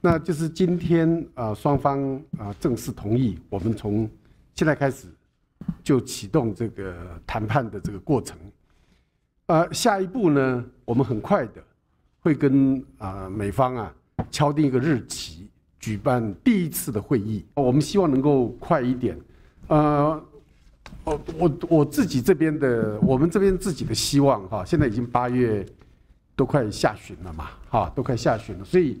那就是今天啊，双方啊正式同意，我们从现在开始就启动这个谈判的这个过程。呃，下一步呢，我们很快的会跟啊美方啊敲定一个日期，举办第一次的会议。我们希望能够快一点。呃，我我我自己这边的，我们这边自己的希望哈，现在已经八月，都快下旬了嘛，哈，都快下旬了，所以。